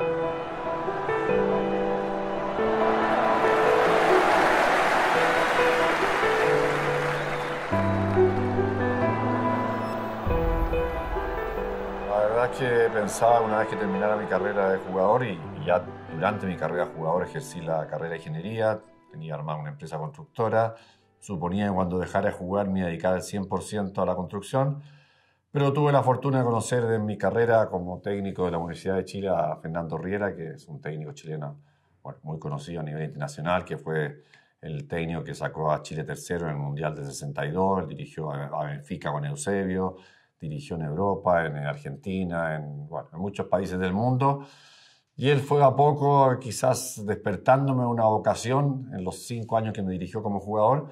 La verdad que pensaba una vez que terminara mi carrera de jugador y, ya durante mi carrera de jugador ejercí la carrera de ingeniería, tenía armada una empresa constructora, suponía que cuando dejara de jugar me dedicara el 100% a la construcción pero tuve la fortuna de conocer en mi carrera como técnico de la Universidad de Chile a Fernando Riera, que es un técnico chileno muy conocido a nivel internacional, que fue el técnico que sacó a Chile tercero en el Mundial de 62, dirigió a Benfica con Eusebio, dirigió en Europa, en Argentina, en, en muchos países del mundo. Y él fue a poco, quizás despertándome una vocación en los cinco años que me dirigió como jugador,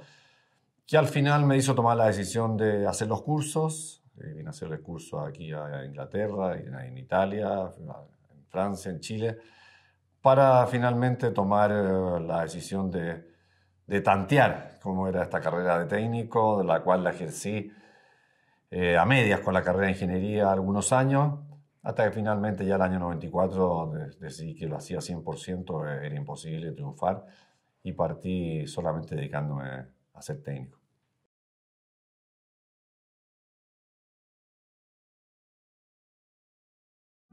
que al final me hizo tomar la decisión de hacer los cursos, eh, vine a hacer recursos curso aquí a Inglaterra, en Italia, en Francia, en Chile, para finalmente tomar eh, la decisión de, tantear cómo era esta carrera de técnico, de la cual la ejercí eh, a medias con la carrera de ingeniería algunos años, hasta que finalmente ya el año 94 decidí que lo hacía 100%, era imposible triunfar y partí solamente dedicándome a ser técnico.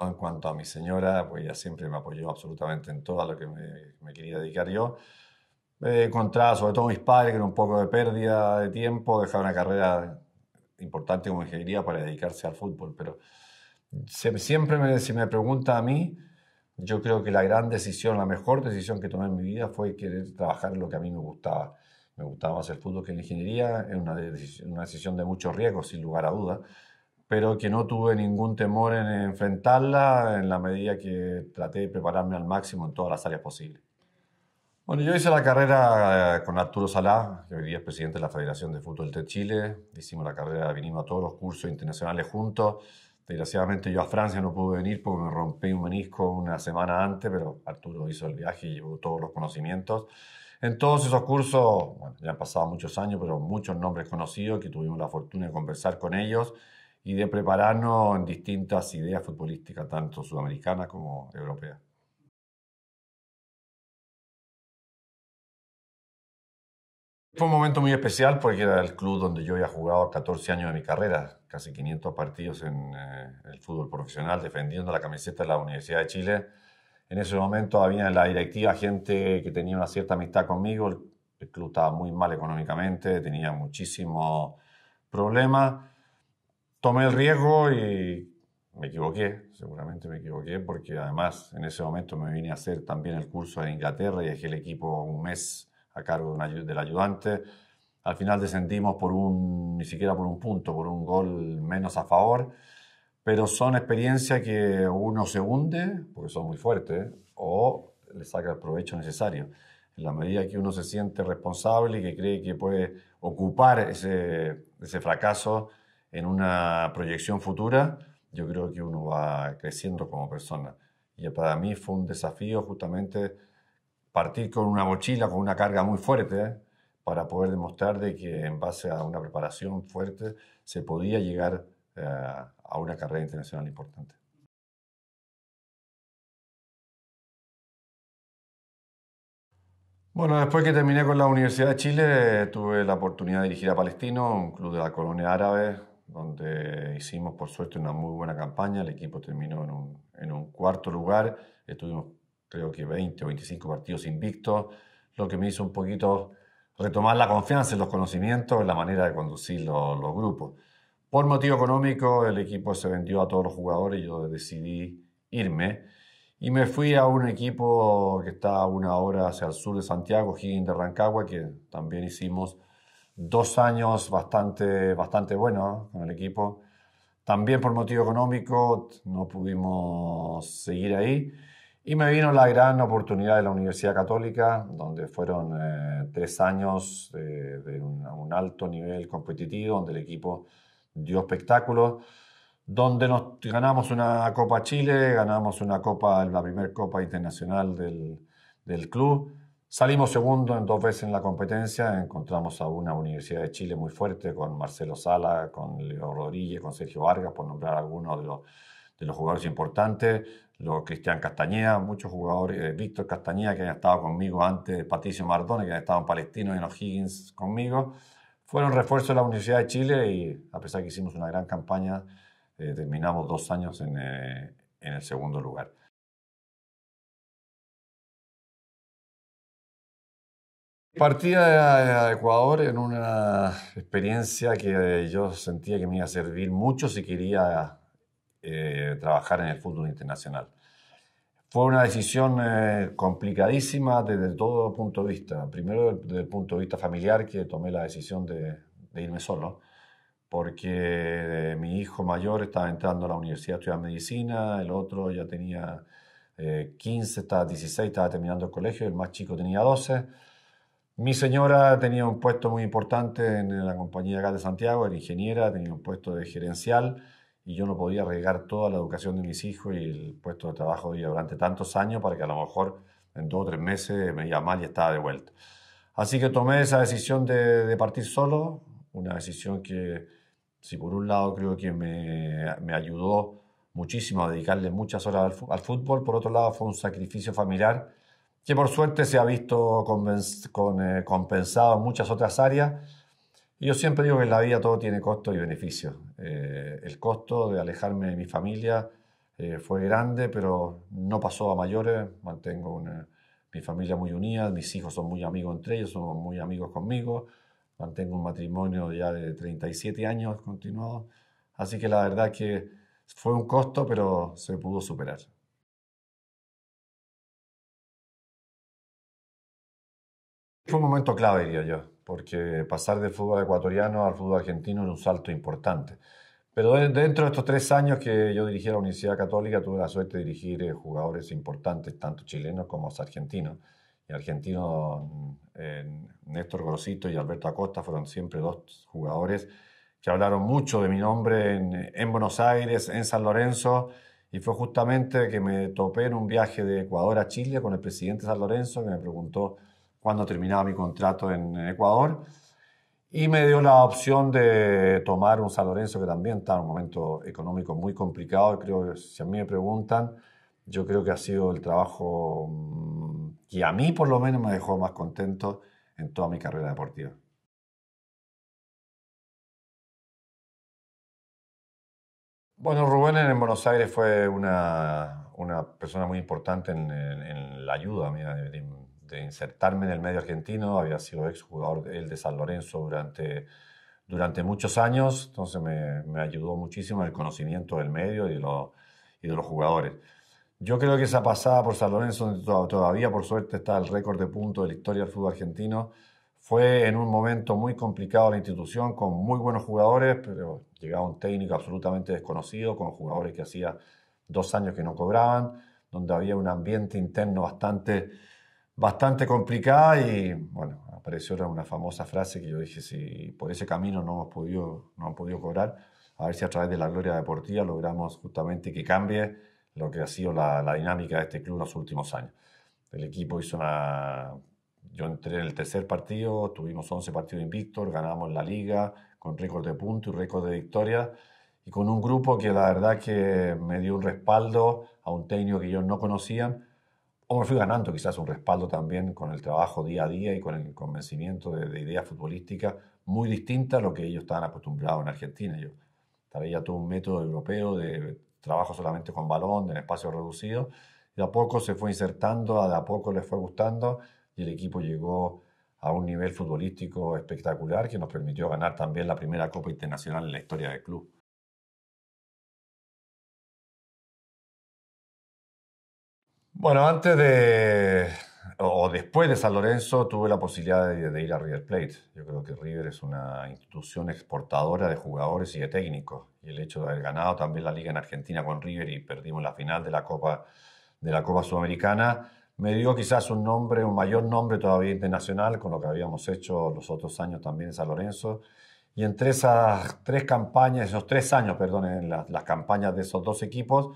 En cuanto a mi señora, pues ella siempre me apoyó absolutamente en todo lo que me, quería dedicar yo. Eh, contra, sobre todo mis padres, que era un poco de pérdida de tiempo, dejar una carrera importante como ingeniería para dedicarse al fútbol. Pero siempre, me, si me pregunta a mí, yo creo que la gran decisión, la mejor decisión que tomé en mi vida fue querer trabajar en lo que a mí me gustaba. Me gustaba más el fútbol que la ingeniería, es una, una decisión de muchos riesgos, sin lugar a dudas pero que no tuve ningún temor en enfrentarla en la medida que traté de prepararme al máximo en todas las áreas posibles. Bueno, yo hice la carrera eh, con Arturo Salá, que hoy día es presidente de la Federación de Fútbol de Chile. Hicimos la carrera, vinimos a todos los cursos internacionales juntos. Desgraciadamente yo a Francia no pude venir porque me rompí un menisco una semana antes, pero Arturo hizo el viaje y llevó todos los conocimientos. En todos esos cursos, bueno, ya han pasado muchos años, pero muchos nombres conocidos que tuvimos la fortuna de conversar con ellos y de prepararnos en distintas ideas futbolísticas, tanto sudamericanas como europeas. Fue un momento muy especial porque era el club donde yo había jugado 14 años de mi carrera, casi 500 partidos en eh, el fútbol profesional, defendiendo la camiseta de la Universidad de Chile. En ese momento había en la directiva gente que tenía una cierta amistad conmigo. el club estaba muy mal económicamente, tenía muchísimos problemas tomé el riesgo y me equivoqué, seguramente me equivoqué, porque además en ese momento me vine a hacer también el curso en Inglaterra y dejé el equipo un mes a cargo del ayudante. Al final descendimos por un, ni siquiera por un punto, por un gol menos a favor, pero son experiencias que uno se hunde, porque son muy fuertes, o le saca el provecho necesario. En la medida que uno se siente responsable y que cree que puede ocupar ese, ese fracaso, en una proyección futura, yo creo que uno va creciendo como persona. Y para mí fue un desafío justamente partir con una mochila, con una carga muy fuerte, ¿eh? para poder demostrar de que en base a una preparación fuerte se podía llegar eh, a una carrera internacional importante. Bueno, después que terminé con la Universidad de Chile, tuve la oportunidad de dirigir a Palestino, un club de la colonia árabe, donde hicimos por suerte una muy buena campaña, el equipo terminó en un, en un cuarto lugar, estuvimos creo que 20 o 25 partidos invictos, lo que me hizo un poquito retomar la confianza en los conocimientos, en la manera de conducir los, los grupos. Por motivo económico, el equipo se vendió a todos los jugadores, y yo decidí irme y me fui a un equipo que está a una hora hacia el sur de Santiago, Higgins de Rancagua, que también hicimos dos años bastante, bastante buenos con el equipo. También por motivo económico no pudimos seguir ahí. Y me vino la gran oportunidad de la Universidad Católica, donde fueron eh, tres años eh, de un, alto nivel competitivo, donde el equipo dio espectáculos, donde nos, ganamos una Copa Chile, ganamos una Copa, la primera Copa Internacional del, del club Salimos segundo en dos veces en la competencia, encontramos a una Universidad de Chile muy fuerte con Marcelo Sala, con Leo Rodríguez, con Sergio Vargas, por nombrar algunos de los, jugadores importantes, los Cristian Castañeda, muchos jugadores, eh, Víctor Castañeda que había estado conmigo antes, Patricio Mardone que había estado en Palestino y en O'Higgins conmigo, fueron refuerzos de la Universidad de Chile y a pesar que hicimos una gran campaña, eh, terminamos dos años en eh, el segundo lugar. Partía a Ecuador en una experiencia que yo sentía que me iba a servir mucho si quería eh, trabajar en el fútbol internacional. Fue una decisión eh, complicadísima desde todo punto de vista. Primero desde el punto de vista familiar, que tomé la decisión de, irme solo, porque eh, mi hijo mayor estaba entrando a la universidad a estudiar medicina, el otro ya tenía 15, estaba 16, estaba terminando el colegio, el más chico tenía 12 mi señora tenía un puesto muy importante en la compañía acá de Santiago, era ingeniera, tenía un puesto de gerencial y yo no podía arriesgar toda la educación de mis hijos y el puesto de trabajo de durante tantos años para que a lo mejor en dos o tres meses me iba mal y estaba de vuelta. Así que tomé esa decisión de, partir solo, una decisión que, si por un lado creo que me, ayudó muchísimo a dedicarle muchas horas al fútbol, por otro lado fue un sacrificio familiar que por suerte se ha visto con, eh, compensado en muchas otras áreas. Y yo siempre digo que en la vida todo tiene costo y beneficio. Eh, el costo de alejarme de mi familia eh, fue grande, pero no pasó a mayores. Mantengo mi familia muy unida, mis hijos son muy amigos entre ellos, son muy amigos conmigo. Mantengo un matrimonio ya de 37 años continuado. Así que la verdad que fue un costo, pero se pudo superar. Fue un momento clave, diría yo, porque pasar del fútbol ecuatoriano al fútbol argentino era un salto importante. Pero dentro de estos tres años que yo dirigí la Universidad Católica, tuve la suerte de dirigir eh, jugadores importantes, tanto chilenos como argentinos. Y argentinos, eh, Néstor Grosito y Alberto Acosta fueron siempre dos jugadores que hablaron mucho de mi nombre en, en Buenos Aires, en San Lorenzo. Y fue justamente que me topé en un viaje de Ecuador a Chile con el presidente San Lorenzo que me preguntó cuando terminaba mi contrato en, Ecuador. Y me dio la opción de tomar un San Lorenzo que también está en un momento económico muy complicado. Creo que si a mí me preguntan, yo creo que ha sido el trabajo mm, que a mí por lo menos me dejó más contento en toda mi carrera deportiva. Bueno, Rubén en Buenos Aires fue una, una persona muy importante en, la ayuda a mí, insertarme en el medio argentino, había sido exjugador él de San Lorenzo durante, durante muchos años, entonces me, ayudó muchísimo el conocimiento del medio y de, los, y de los jugadores. Yo creo que esa pasada por San Lorenzo, todavía por suerte está el récord de puntos de la historia del fútbol argentino, fue en un momento muy complicado la institución, con muy buenos jugadores, pero llegaba un técnico absolutamente desconocido, con jugadores que hacía dos años que no cobraban, donde había un ambiente interno bastante bastante complicada y bueno, apareció una famosa frase que yo dije, si por ese camino no no han podido cobrar, a ver si a través de la gloria deportiva logramos justamente que cambie lo que ha sido la, dinámica de este club en los últimos años. El equipo hizo una... Yo entré en el tercer partido, tuvimos 11 partidos invictos, ganamos la liga con récord de puntos y récord de victorias y con un grupo que la verdad que me dio un respaldo a un técnico que yo no conocían o fui ganando quizás un respaldo también con el trabajo día a día y con el convencimiento de, ideas futbolísticas muy distintas a lo que ellos estaban acostumbrados en Argentina. Yo tal vez ya tuve un método europeo de trabajo solamente con balón, en espacio reducido, y de a poco se fue insertando, de a poco les fue gustando y el equipo llegó a un nivel futbolístico espectacular que nos permitió ganar también la primera Copa Internacional en la historia del club. Bueno, antes de o después de San Lorenzo tuve la posibilidad de, ir a River Plate. Yo creo que River es una institución exportadora de jugadores y de técnicos. Y el hecho de haber ganado también la liga en Argentina con River y perdimos la final de la Copa, de la Copa Sudamericana, me dio quizás un nombre, un mayor nombre todavía internacional con lo que habíamos hecho los otros años también en San Lorenzo. Y entre esas tres campañas, esos tres años, perdón, en las campañas de esos dos equipos,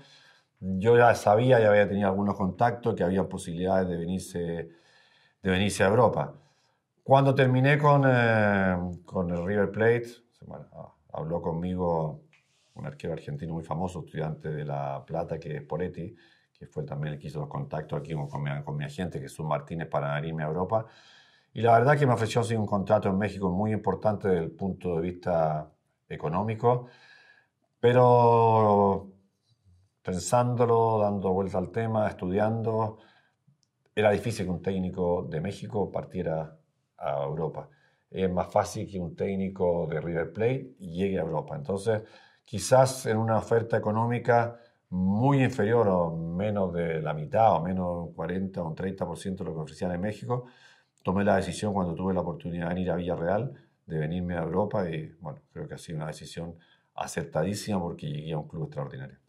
yo ya sabía, ya había tenido algunos contactos, que había posibilidades de venirse, de venirse a Europa. Cuando terminé con, eh, con el River Plate, habló conmigo un arquero argentino muy famoso, estudiante de La Plata, que es Poretti, que fue también el que hizo los contactos aquí con, mi, con que agente, un Martínez, para venirme a Europa. Y la verdad que me ofreció un contrato en México muy importante desde el punto de vista económico, pero pensándolo, dando vuelta al tema, estudiando. Era difícil que un técnico de México partiera a Europa. Es más fácil que un técnico de River Plate llegue a Europa. Entonces, quizás en una oferta económica muy inferior o menos de la mitad o menos 40 o un 30% de lo que ofrecían en México, tomé la decisión cuando tuve la oportunidad de ir a Villarreal de venirme a Europa y bueno, creo que ha sido una decisión acertadísima porque llegué a un club extraordinario.